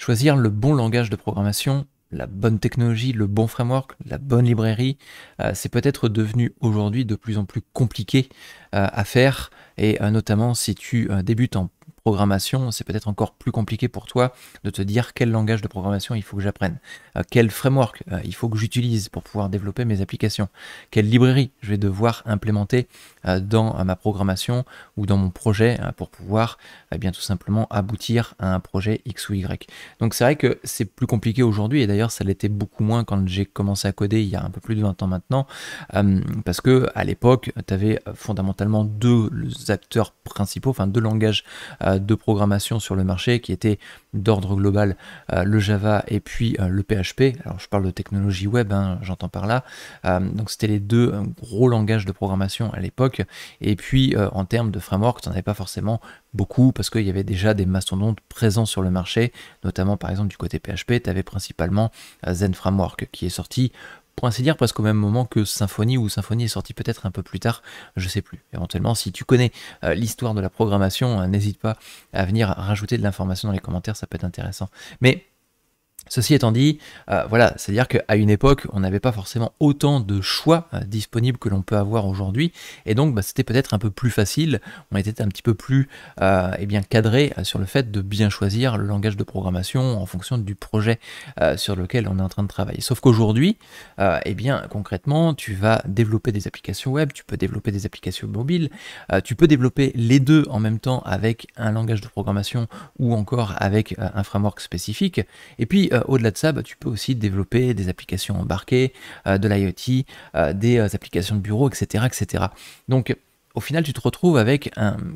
choisir le bon langage de programmation, la bonne technologie, le bon framework, la bonne librairie, euh, c'est peut-être devenu aujourd'hui de plus en plus compliqué euh, à faire et euh, notamment si tu euh, débutes en programmation, c'est peut-être encore plus compliqué pour toi de te dire quel langage de programmation il faut que j'apprenne, euh, quel framework il faut que j'utilise pour pouvoir développer mes applications, quelle librairie je vais devoir implémenter dans ma programmation ou dans mon projet pour pouvoir eh bien tout simplement aboutir à un projet X ou Y. Donc c'est vrai que c'est plus compliqué aujourd'hui et d'ailleurs ça l'était beaucoup moins quand j'ai commencé à coder il y a un peu plus de 20 ans maintenant parce que à l'époque tu avais fondamentalement deux acteurs principaux, enfin deux langages euh, de programmation sur le marché qui étaient d'ordre global euh, le Java et puis euh, le PHP. Alors je parle de technologie web, hein, j'entends par là. donc c'était les deux gros langages de programmation à l'époque. Et puis en termes de framework, n'en avais pas forcément beaucoup parce qu'il y avait déjà des mastodontes présents sur le marché, notamment par exemple du côté PHP, tu avais principalement Zen Framework qui est sorti pour ainsi dire, presque au même moment que Symphonie, ou Symphonie est sorti peut-être un peu plus tard, je sais plus. Éventuellement, si tu connais euh, l'histoire de la programmation, euh, n'hésite pas à venir rajouter de l'information dans les commentaires, ça peut être intéressant. Mais Ceci étant dit, euh, voilà, c'est-à-dire qu'à une époque, on n'avait pas forcément autant de choix euh, disponibles que l'on peut avoir aujourd'hui, et donc bah, c'était peut-être un peu plus facile, on était un petit peu plus euh, eh bien, cadré sur le fait de bien choisir le langage de programmation en fonction du projet sur lequel on est en train de travailler. Sauf qu'aujourd'hui, eh bien, concrètement, tu vas développer des applications web, tu peux développer des applications mobiles, tu peux développer les deux en même temps avec un langage de programmation ou encore avec un framework spécifique, et puis euh, au-delà de ça, bah, tu peux aussi développer des applications embarquées, euh, de l'IoT, euh, des applications de bureau, etc., etc. Donc, au final, tu te retrouves avec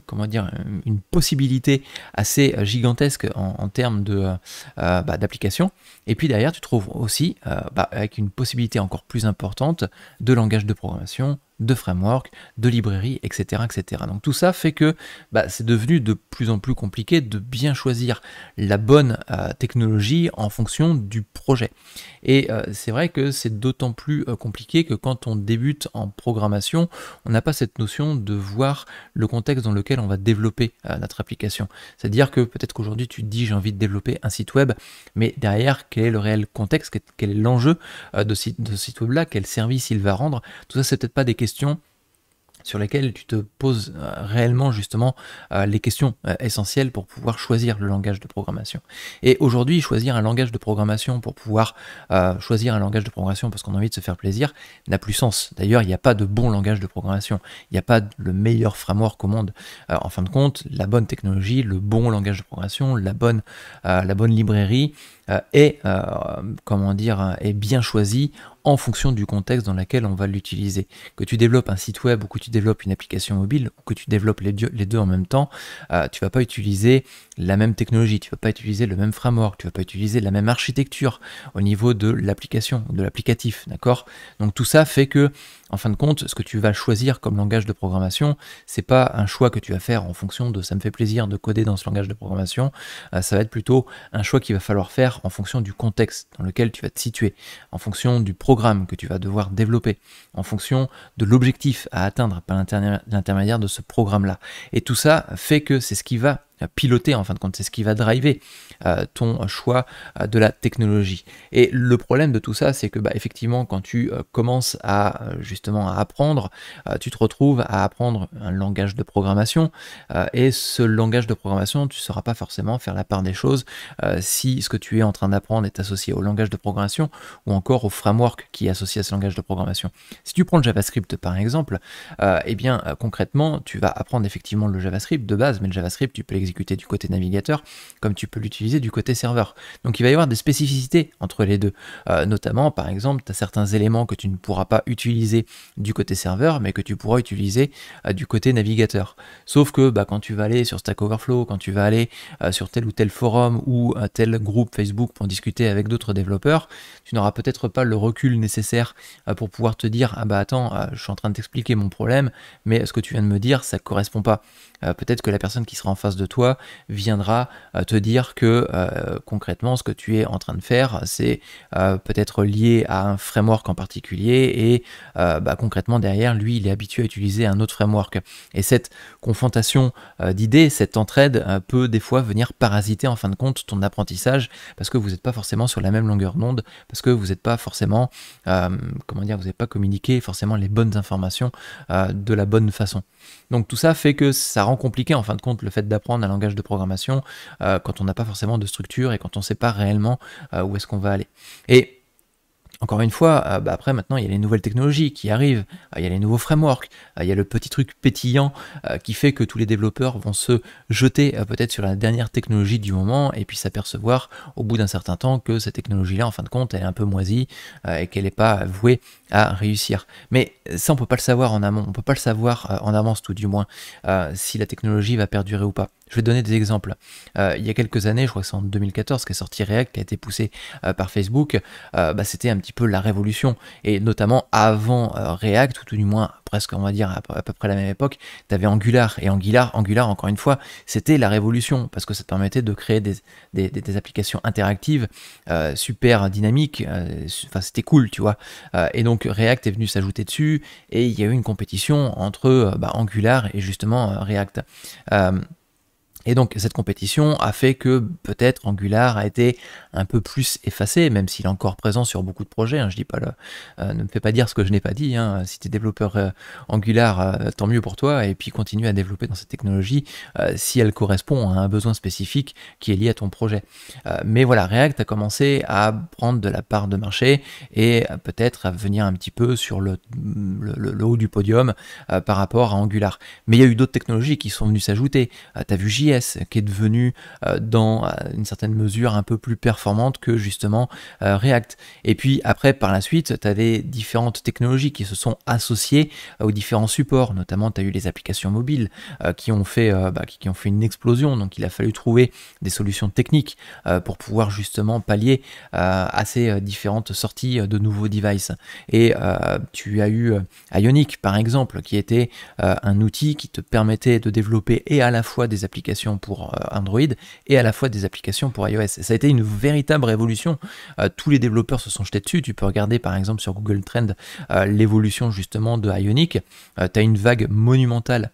comment dire, une possibilité assez gigantesque en, termes de, bah, Et puis derrière, tu te trouves aussi bah, avec une possibilité encore plus importante de langage de programmation, de framework, de librairie, etc., etc. Donc tout ça fait que bah, c'est devenu de plus en plus compliqué de bien choisir la bonne euh, technologie en fonction du projet. Et euh, c'est vrai que c'est d'autant plus euh, compliqué que quand on débute en programmation, on n'a pas cette notion de voir le contexte dans lequel on va développer notre application. C'est-à-dire que peut-être qu'aujourd'hui tu te dis j'ai envie de développer un site web, mais derrière quel est le réel contexte, quel est l'enjeu de, ce site web-là, quel service il va rendre, tout ça c'est peut-être pas des questions sur lesquelles tu te poses euh, réellement justement euh, les questions euh, essentielles pour pouvoir choisir le langage de programmation. Et aujourd'hui, choisir un langage de programmation pour pouvoir choisir un langage de programmation parce qu'on a envie de se faire plaisir n'a plus sens. D'ailleurs, il n'y a pas de bon langage de programmation. Il n'y a pas le meilleur framework au monde. en fin de compte, la bonne technologie, le bon langage de programmation, la bonne, la bonne librairie est, comment dire, est bien choisie en fonction du contexte dans lequel on va l'utiliser. Que tu développes un site web ou que tu développes une application mobile ou que tu développes les deux, en même temps, euh, tu vas pas utiliser la même technologie, tu vas pas utiliser le même framework, tu vas pas utiliser la même architecture au niveau de l'application, de l'applicatif, d'accord Donc tout ça fait que, en fin de compte, ce que tu vas choisir comme langage de programmation, c'est pas un choix que tu vas faire en fonction de ça me fait plaisir de coder dans ce langage de programmation, euh, ça va être plutôt un choix qu'il va falloir faire en fonction du contexte dans lequel tu vas te situer, en fonction du programme que tu vas devoir développer en fonction de l'objectif à atteindre par l'intermédiaire de ce programme-là. Et tout ça fait que c'est ce qui va piloter, en fin de compte, c'est ce qui va driver euh, ton choix euh, de la technologie. Et le problème de tout ça, c'est que bah, effectivement, quand tu euh, commences à justement à apprendre, tu te retrouves à apprendre un langage de programmation, et ce langage de programmation, tu ne sauras pas forcément faire la part des choses si ce que tu es en train d'apprendre est associé au langage de programmation ou encore au framework qui est associé à ce langage de programmation. Si tu prends le JavaScript par exemple, et eh bien concrètement, tu vas apprendre effectivement le JavaScript de base, mais le JavaScript, tu peux l'exécuter du côté navigateur comme tu peux l'utiliser du côté serveur. Donc il va y avoir des spécificités entre les deux. Euh, notamment, par exemple, tu as certains éléments que tu ne pourras pas utiliser du côté serveur, mais que tu pourras utiliser euh, du côté navigateur. Sauf que bah, quand tu vas aller sur Stack Overflow, quand tu vas aller euh, sur tel ou tel forum ou un tel groupe Facebook pour discuter avec d'autres développeurs, tu n'auras peut-être pas le recul nécessaire pour pouvoir te dire Ah bah attends, je suis en train de t'expliquer mon problème, mais ce que tu viens de me dire, ça correspond pas. peut-être que la personne qui sera en face de toi, toi viendra euh, te dire que euh, concrètement ce que tu es en train de faire, c'est euh, peut-être lié à un framework en particulier et bah, concrètement derrière, lui, il est habitué à utiliser un autre framework. Et cette confrontation d'idées, cette entraide peut des fois venir parasiter en fin de compte ton apprentissage parce que vous n'êtes pas forcément sur la même longueur d'onde, parce que vous n'êtes pas forcément, comment dire, vous n'avez pas communiqué forcément les bonnes informations de la bonne façon. Donc tout ça fait que ça rend compliqué en fin de compte le fait d'apprendre langage de programmation euh, quand on n'a pas forcément de structure et quand on ne sait pas réellement euh, où est-ce qu'on va aller. Et encore une fois, euh, bah après maintenant il y a les nouvelles technologies qui arrivent, il y a les nouveaux frameworks, il y a le petit truc pétillant qui fait que tous les développeurs vont se jeter peut-être sur la dernière technologie du moment et puis s'apercevoir au bout d'un certain temps que cette technologie-là en fin de compte elle est un peu moisie et qu'elle n'est pas vouée à réussir. Mais ça on peut pas le savoir en amont, on peut pas le savoir en avance tout du moins si la technologie va perdurer ou pas. Je vais donner des exemples. Euh, il y a quelques années, je crois que c'est en 2014 qu'est sorti React, qui a été poussé euh, par Facebook. Euh, bah, c'était un petit peu la révolution. Et notamment avant React, ou tout du moins presque, on va dire, à, peu près la même époque, tu avais Angular. Et Angular, Angular, encore une fois, c'était la révolution, parce que ça te permettait de créer des, applications interactives super dynamiques. Enfin, c'était cool, tu vois. et donc React est venu s'ajouter dessus, et il y a eu une compétition entre bah, Angular et justement React. Et donc cette compétition a fait que peut-être Angular a été un peu plus effacé, même s'il est encore présent sur beaucoup de projets. Hein. je dis pas euh, ne me fais pas dire ce que je n'ai pas dit. Hein. si tu es développeur euh, Angular, euh, tant mieux pour toi, et puis continue à développer dans cette technologie si elle correspond à un besoin spécifique qui est lié à ton projet. mais voilà, React a commencé à prendre de la part de marché et peut-être à venir un petit peu sur le, haut du podium par rapport à Angular. Mais il y a eu d'autres technologies qui sont venues s'ajouter. tu as vu J qui est devenu euh, dans euh, une certaine mesure un peu plus performante que justement euh, React. Et puis après, par la suite, tu des différentes technologies qui se sont associées aux différents supports, notamment tu as eu les applications mobiles qui, ont fait, bah, qui, qui, ont fait une explosion, donc il a fallu trouver des solutions techniques pour pouvoir justement pallier à ces différentes sorties de nouveaux devices. Et tu as eu Ionic par exemple, qui était un outil qui te permettait de développer et à la fois des applications pour euh, Android et à la fois des applications pour iOS. ça a été une véritable révolution. Euh, tous les développeurs se sont jetés dessus. Tu peux regarder par exemple sur Google Trend euh, l'évolution justement de Ionic. tu as une vague monumentale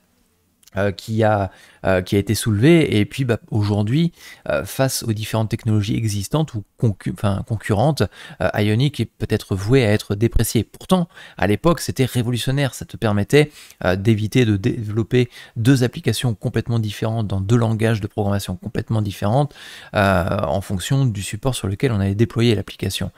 euh, qui, a, euh, qui a été soulevé. Et puis bah, aujourd'hui, euh, face aux différentes technologies existantes ou concurrentes, Ionic est peut-être voué à être déprécié. Pourtant, à l'époque, c'était révolutionnaire. Ça te permettait d'éviter de développer deux applications complètement différentes dans deux langages de programmation complètement différentes en fonction du support sur lequel on avait déployé l'application.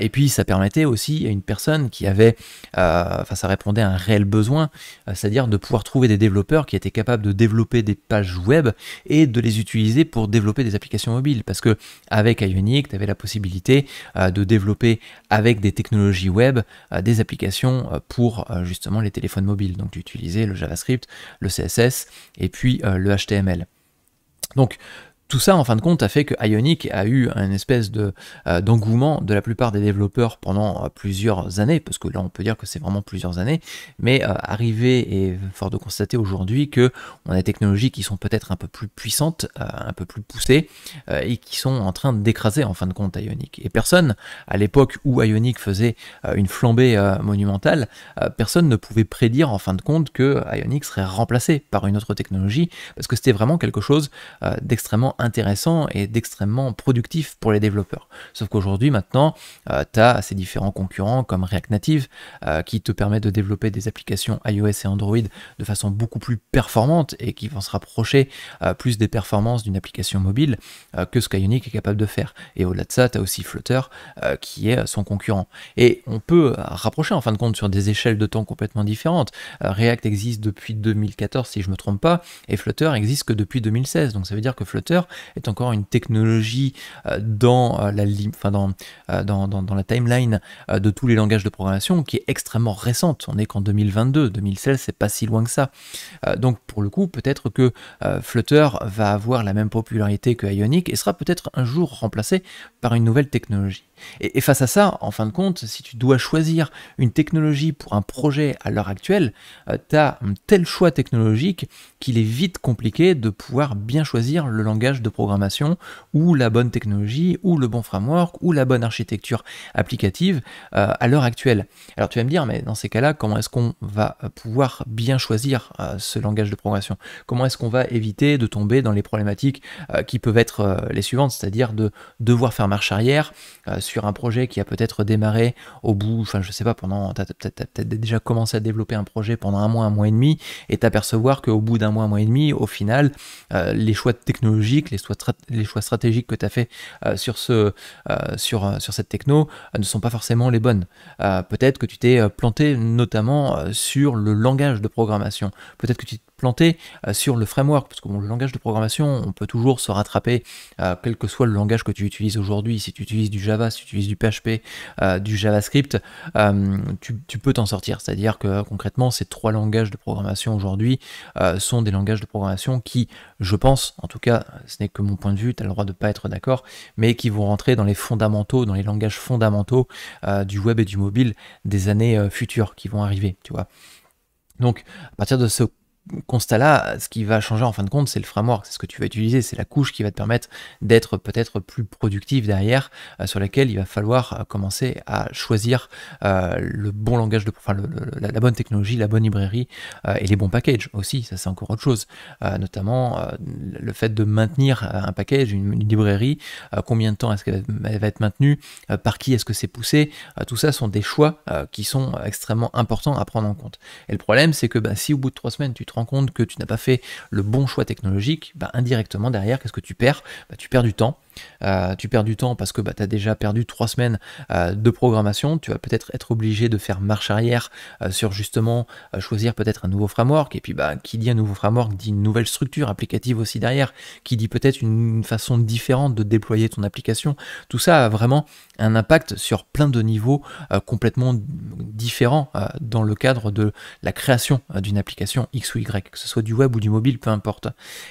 et puis, ça permettait aussi à une personne qui avait, enfin, ça répondait à un réel besoin, c'est-à-dire de pouvoir trouver des développeurs qui étaient capable de développer des pages web et de les utiliser pour développer des applications mobiles. Parce que avec Ionic, tu avais la possibilité euh, de développer avec des technologies web euh, des applications euh, pour justement les téléphones mobiles. Donc tu le JavaScript, le CSS et puis le HTML. Donc tout ça, en fin de compte, a fait que Ionic a eu une espèce de, euh, d'engouement de la plupart des développeurs pendant euh, plusieurs années, parce que là, on peut dire que c'est vraiment plusieurs années, mais euh, arrivé et fort de constater aujourd'hui que on a des technologies qui sont peut-être un peu plus puissantes, un peu plus poussées, et qui sont en train d'écraser, en fin de compte, Ionic. Et personne, à l'époque où Ionic faisait une flambée monumentale, personne ne pouvait prédire, en fin de compte, que Ionic serait remplacé par une autre technologie, parce que c'était vraiment quelque chose d'extrêmement intéressant et d'extrêmement productif pour les développeurs. Sauf qu'aujourd'hui, maintenant, euh, tu as ces différents concurrents comme React Native euh, qui te permet de développer des applications iOS et Android de façon beaucoup plus performante et qui vont se rapprocher euh, plus des performances d'une application mobile que ce qu'Ionic est capable de faire. Et au-delà de ça, tu as aussi Flutter qui est son concurrent. Et on peut rapprocher en fin de compte sur des échelles de temps complètement différentes. React existe depuis 2014 si je me trompe pas et Flutter existe que depuis 2016. Donc ça veut dire que Flutter, est encore une technologie euh, dans euh, la, euh, dans, la timeline de tous les langages de programmation qui est extrêmement récente. On n'est qu'en 2022, 2016, c'est pas si loin que ça. donc pour le coup, peut-être que Flutter va avoir la même popularité que Ionic et sera peut-être un jour remplacé par une nouvelle technologie. et face à ça, en fin de compte, si tu dois choisir une technologie pour un projet à l'heure actuelle, tu as un tel choix technologique qu'il est vite compliqué de pouvoir bien choisir le langage de programmation ou la bonne technologie ou le bon framework ou la bonne architecture applicative euh, à l'heure actuelle. Alors tu vas me dire, mais dans ces cas-là, comment est-ce qu'on va pouvoir bien choisir euh, ce langage de programmation Comment est-ce qu'on va éviter de tomber dans les problématiques euh, qui peuvent être les suivantes, c'est-à-dire de devoir faire marche arrière sur un projet qui a peut-être démarré au bout, enfin je sais pas, pendant, tu as peut-être déjà commencé à développer un projet pendant un mois, un mois et demi, et t'apercevoir qu'au bout d'un mois, un mois et demi, au final, les choix de technologie les, choix, stratégiques que tu as fait euh, sur, euh, euh, sur cette techno ne sont pas forcément les bonnes. Peut-être que tu t'es planté notamment sur le langage de programmation. Peut-être que tu planté euh, sur le framework, parce que bon, le langage de programmation, on peut toujours se rattraper, euh, quel que soit le langage que tu utilises aujourd'hui, si tu utilises du Java, si tu utilises du PHP, euh, du JavaScript, tu, peux t'en sortir. C'est-à-dire que concrètement, ces trois langages de programmation aujourd'hui sont des langages de programmation qui, je pense, en tout cas, ce n'est que mon point de vue, tu as le droit de ne pas être d'accord, mais qui vont rentrer dans les fondamentaux, dans les langages fondamentaux du web et du mobile des années futures qui vont arriver, tu vois. Donc, à partir de ce constat-là, ce qui va changer en fin de compte, c'est le framework, c'est ce que tu vas utiliser, c'est la couche qui va te permettre d'être peut-être plus productif derrière, euh, sur laquelle il va falloir euh, commencer à choisir euh, le bon langage de, enfin la, bonne technologie, la bonne librairie et les bons packages aussi. Ça c'est encore autre chose, notamment le fait de maintenir un package, une, librairie, combien de temps est-ce qu'elle va, être maintenue, par qui est-ce que c'est poussé, tout ça sont des choix qui sont extrêmement importants à prendre en compte. Et le problème, c'est que bah, si au bout de trois semaines tu compte que tu n'as pas fait le bon choix technologique, bah, indirectement derrière, qu'est-ce que tu perds bah, Tu perds du temps. Euh, tu perds du temps parce que bah, tu as déjà perdu trois semaines euh, de programmation. Tu vas peut-être être obligé de faire marche arrière euh, sur justement choisir peut-être un nouveau framework. Et puis, bah, qui dit un nouveau framework dit une nouvelle structure applicative aussi derrière, qui dit peut-être une, façon différente de déployer ton application. Tout ça a vraiment un impact sur plein de niveaux complètement différents dans le cadre de la création d'une application X ou que ce soit du web ou du mobile, peu importe.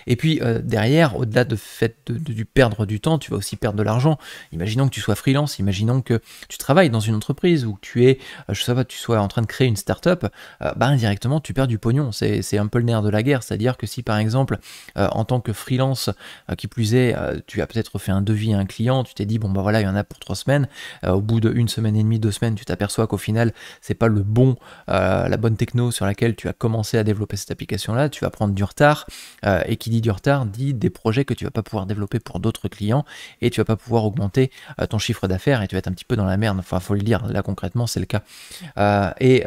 Et puis euh, derrière, au-delà de fait de, perdre du temps, tu vas aussi perdre de l'argent. Imaginons que tu sois freelance, imaginons que tu travailles dans une entreprise ou que tu es, euh, je sais pas, tu sois en train de créer une start-up, euh, bah, indirectement tu perds du pognon. C'est un peu le nerf de la guerre. C'est-à-dire que si par exemple, en tant que freelance, qui plus est, tu as peut-être fait un devis à un client, tu t'es dit bon bah voilà, il y en a pour trois semaines, au bout d'une semaine et demie, deux semaines, tu t'aperçois qu'au final, c'est pas le bon, la bonne techno sur laquelle tu as commencé à développer cette application là tu vas prendre du retard. Euh, et qui dit du retard dit des projets que tu vas pas pouvoir développer pour d'autres clients et tu vas pas pouvoir augmenter euh, ton chiffre d'affaires et tu vas être un petit peu dans la merde. Enfin, faut le dire, là concrètement, c'est le cas. Euh, et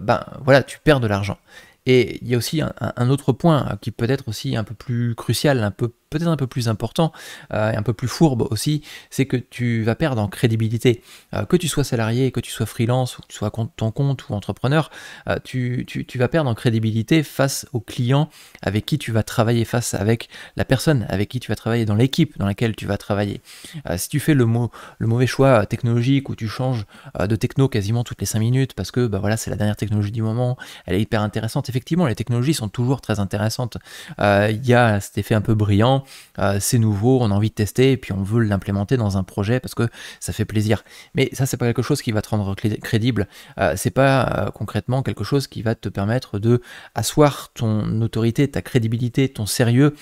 ben voilà, tu perds de l'argent. Et il y a aussi un, un, autre point qui peut être aussi un peu plus crucial, un peu peut-être un peu plus important euh, et un peu plus fourbe aussi, c'est que tu vas perdre en crédibilité. Euh, que tu sois salarié, que tu sois freelance, que tu sois compte, ton compte ou entrepreneur, euh, tu, vas perdre en crédibilité face aux clients avec qui tu vas travailler, face avec la personne avec qui tu vas travailler, dans l'équipe dans laquelle tu vas travailler. si tu fais le, mauvais choix technologique où tu changes de techno quasiment toutes les 5 minutes parce que bah voilà, c'est la dernière technologie du moment, elle est hyper intéressante, effectivement les technologies sont toujours très intéressantes. Il y a cet effet un peu brillant euh, c'est nouveau, on a envie de tester et puis on veut l'implémenter dans un projet parce que ça fait plaisir. Mais ça, c'est pas quelque chose qui va te rendre crédible. Euh, c'est pas euh, concrètement quelque chose qui va te permettre de asseoir ton autorité, ta crédibilité, ton sérieux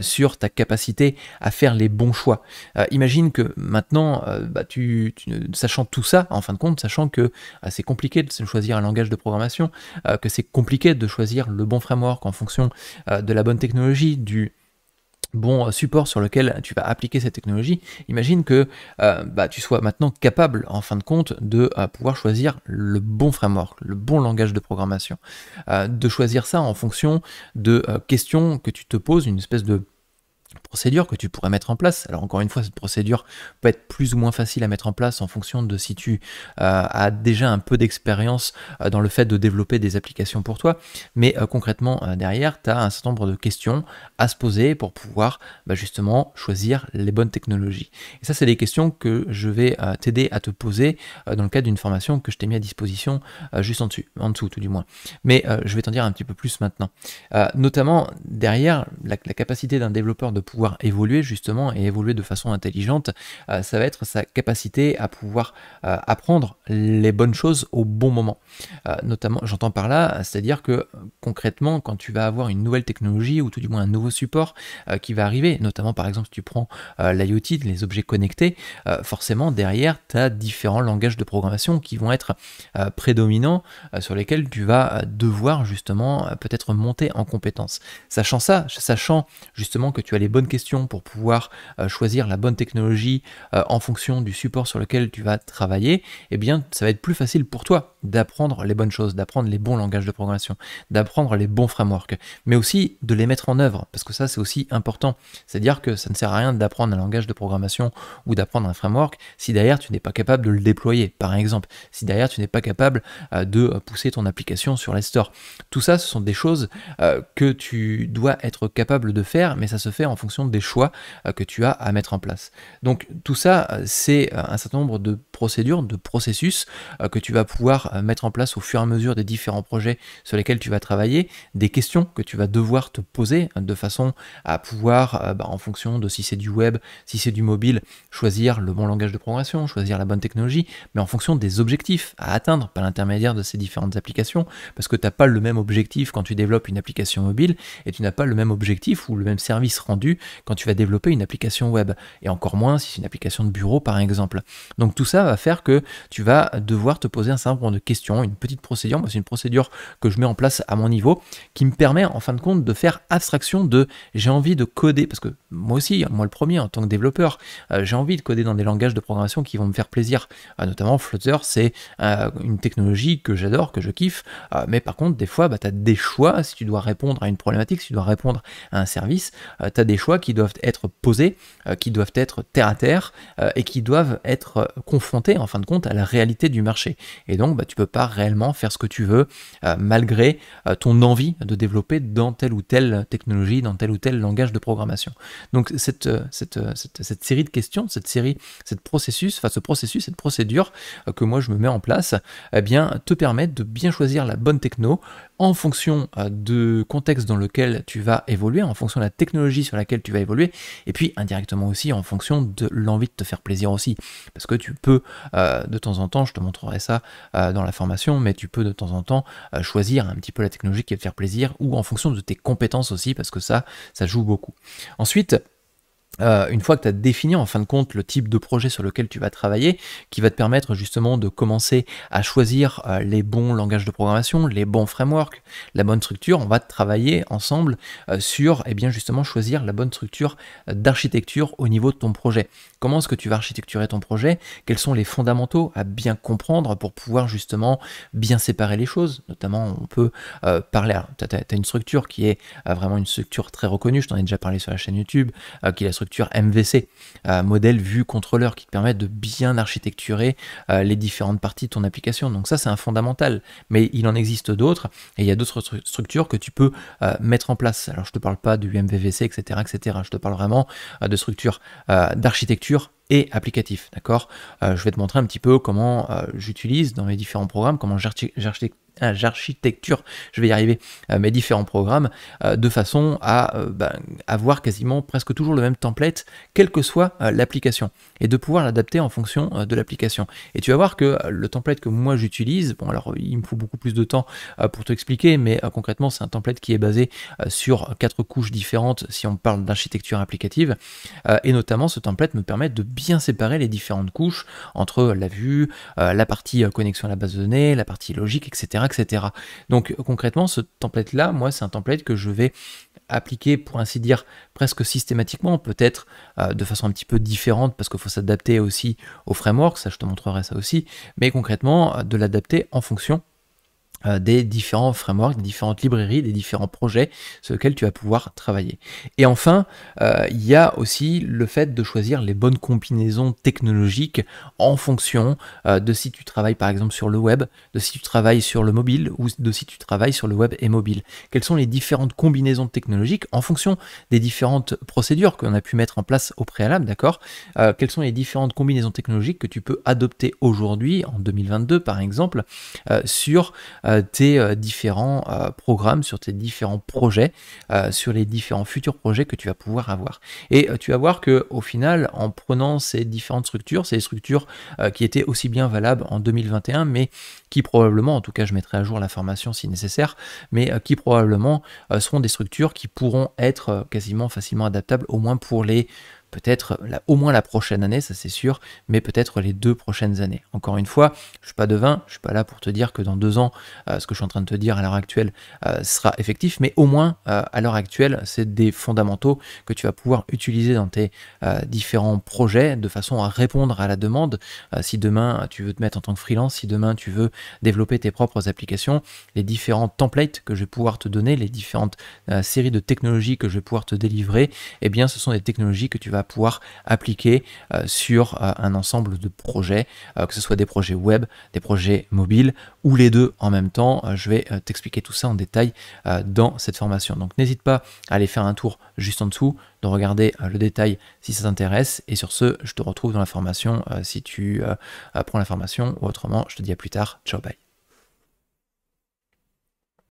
sur ta capacité à faire les bons choix. imagine que maintenant, bah, sachant tout ça, en fin de compte, sachant que c'est compliqué de choisir un langage de programmation, que c'est compliqué de choisir le bon framework en fonction de la bonne technologie, du bon support sur lequel tu vas appliquer cette technologie, imagine que euh, bah, tu sois maintenant capable, en fin de compte, de euh, pouvoir choisir le bon framework, le bon langage de programmation, euh, de choisir ça en fonction de questions que tu te poses, une espèce de procédure que tu pourrais mettre en place. Alors encore une fois, cette procédure peut être plus ou moins facile à mettre en place en fonction de si tu euh, as déjà un peu d'expérience euh, dans le fait de développer des applications pour toi. Mais euh, concrètement, derrière, tu as un certain nombre de questions à se poser pour pouvoir bah, justement choisir les bonnes technologies. Et ça, c'est des questions que je vais t'aider à te poser dans le cadre d'une formation que je t'ai mis à disposition juste en dessous, en dessous tout du moins. Mais je vais t'en dire un petit peu plus maintenant. notamment derrière la, la capacité d'un développeur de pouvoir évoluer justement et évoluer de façon intelligente, euh, ça va être sa capacité à pouvoir euh, apprendre les bonnes choses au bon moment. Euh, notamment, j'entends par là, c'est-à-dire que concrètement, quand tu vas avoir une nouvelle technologie ou tout du moins un nouveau support qui va arriver, notamment par exemple si tu prends l'IoT, les objets connectés, forcément derrière, tu as différents langages de programmation qui vont être prédominants sur lesquels tu vas devoir justement peut-être monter en compétence. Sachant ça, sachant justement que tu as les bonnes question pour pouvoir euh, choisir la bonne technologie euh, en fonction du support sur lequel tu vas travailler, eh bien, ça va être plus facile pour toi d'apprendre les bonnes choses, d'apprendre les bons langages de programmation, d'apprendre les bons frameworks, mais aussi de les mettre en œuvre, parce que ça, c'est aussi important. C'est-à-dire que ça ne sert à rien d'apprendre un langage de programmation ou d'apprendre un framework si derrière, tu n'es pas capable de le déployer, par exemple, si derrière, tu n'es pas capable euh, de pousser ton application sur les stores. Tout ça, ce sont des choses que tu dois être capable de faire, mais ça se fait en fonction des choix euh, que tu as à mettre en place. Donc tout ça, euh, c'est euh, un certain nombre de procédures, de processus que tu vas pouvoir mettre en place au fur et à mesure des différents projets sur lesquels tu vas travailler, des questions que tu vas devoir te poser hein, de façon à pouvoir, bah, en fonction de si c'est du web, si c'est du mobile, choisir le bon langage de progression, choisir la bonne technologie, mais en fonction des objectifs à atteindre par l'intermédiaire de ces différentes applications, parce que tu n'as pas le même objectif quand tu développes une application mobile et tu n'as pas le même objectif ou le même service rendu quand tu vas développer une application web, et encore moins si c'est une application de bureau par exemple. Donc tout ça va faire que tu vas devoir te poser un certain nombre de questions, une petite procédure, moi c'est une procédure que je mets en place à mon niveau, qui me permet en fin de compte de faire abstraction de j'ai envie de coder, parce que moi aussi, moi le premier en tant que développeur, euh, j'ai envie de coder dans des langages de programmation qui vont me faire plaisir, euh, notamment Flutter, c'est euh, une technologie que j'adore, que je kiffe, mais par contre des fois bah, tu as des choix, si tu dois répondre à une problématique, si tu dois répondre à un service, tu as des choix qui doivent être posées, euh, qui doivent être terre à terre euh, et qui doivent être euh, confrontés en fin de compte à la réalité du marché. Et donc tu bah, tu peux pas réellement faire ce que tu veux malgré ton envie de développer dans telle ou telle technologie, dans tel ou tel langage de programmation. Donc cette, série de questions, cette série, cette processus, enfin ce processus, cette procédure que moi je me mets en place, eh bien te permet de bien choisir la bonne techno en fonction du contexte dans lequel tu vas évoluer, en fonction de la technologie sur laquelle tu va évoluer. Et puis indirectement aussi en fonction de l'envie de te faire plaisir aussi. Parce que tu peux euh, de temps en temps, je te montrerai ça euh, dans la formation, mais tu peux de temps en temps euh, choisir un petit peu la technologie qui va te faire plaisir ou en fonction de tes compétences aussi, parce que ça, ça joue beaucoup. Ensuite, euh, une fois que tu as défini en fin de compte le type de projet sur lequel tu vas travailler, qui va te permettre justement de commencer à choisir euh, les bons langages de programmation, les bons frameworks, la bonne structure, on va travailler ensemble euh, sur et eh bien justement choisir la bonne structure d'architecture au niveau de ton projet. Comment est-ce que tu vas architecturer ton projet Quels sont les fondamentaux à bien comprendre pour pouvoir justement bien séparer les choses Notamment, on peut parler, tu as, une structure qui est vraiment une structure très reconnue, je t'en ai déjà parlé sur la chaîne YouTube, qui est la structure MVC, euh, modèle vue contrôleur, qui te permet de bien architecturer euh, les différentes parties de ton application. Donc ça, c'est un fondamental. Mais il en existe d'autres, et il y a d'autres structures que tu peux euh, mettre en place. Alors je ne te parle pas du MVVC, etc., etc. Je te parle vraiment de structures d'architecture et applicatif, d'accord Je vais te montrer un petit peu comment j'utilise dans mes différents programmes, comment j'architecture j'architecture, euh, je vais y arriver, euh, mes différents programmes, euh, de façon à ben, avoir quasiment presque toujours le même template, quelle que soit l'application, et de pouvoir l'adapter en fonction de l'application. Et tu vas voir que le template que moi j'utilise, bon alors il me faut beaucoup plus de temps pour t'expliquer, mais concrètement c'est un template qui est basé sur quatre couches différentes si on parle d'architecture applicative, et notamment ce template me permet de bien séparer les différentes couches entre la vue, la partie connexion à la base de données, la partie logique, etc donc concrètement, ce template-là, moi, c'est un template que je vais appliquer, pour ainsi dire, presque systématiquement, peut-être euh, de façon un petit peu différente, parce qu'il faut s'adapter aussi au framework, ça je te montrerai ça aussi, mais concrètement, euh, de l'adapter en fonction euh, des différents frameworks, des différentes librairies, des différents projets sur lesquels tu vas pouvoir travailler. Et enfin, euh, il y a aussi le fait de choisir les bonnes combinaisons technologiques en fonction euh, de si tu travailles par exemple sur le web, de si tu travailles sur le mobile ou de si tu travailles sur le web et mobile. Quelles sont les différentes combinaisons technologiques en fonction des différentes procédures qu'on a pu mettre en place au préalable, d'accord Quelles sont les différentes combinaisons technologiques que tu peux adopter aujourd'hui, en 2022 par exemple, sur euh, tes euh, différents euh, programmes, sur tes différents projets, sur les différents futurs projets que tu vas pouvoir avoir. Et tu vas voir que au final, en prenant ces différentes structures, ces structures qui étaient aussi bien valables en 2021, mais qui probablement, en tout cas je mettrai à jour l'information si nécessaire, mais qui probablement seront des structures qui pourront être quasiment facilement adaptables, au moins pour les peut-être au moins la prochaine année, ça c'est sûr, mais peut-être les deux prochaines années. Encore une fois, je suis pas devin, je suis pas là pour te dire que dans deux ans, euh, ce que je suis en train de te dire à l'heure actuelle euh, sera effectif, mais au moins euh, à l'heure actuelle, c'est des fondamentaux que tu vas pouvoir utiliser dans tes différents projets de façon à répondre à la demande. si demain tu veux te mettre en tant que freelance, si demain tu veux développer tes propres applications, les différents templates que je vais pouvoir te donner, les différentes séries de technologies que je vais pouvoir te délivrer, eh bien ce sont des technologies que tu vas pouvoir appliquer euh, sur euh, un ensemble de projets, euh, que ce soit des projets web, des projets mobiles ou les deux en même temps. je vais t'expliquer tout ça en détail dans cette formation. Donc n'hésite pas à aller faire un tour juste en dessous, de regarder le détail si ça t'intéresse. Et sur ce, je te retrouve dans la formation si tu apprends la formation ou autrement, je te dis à plus tard. Ciao, bye.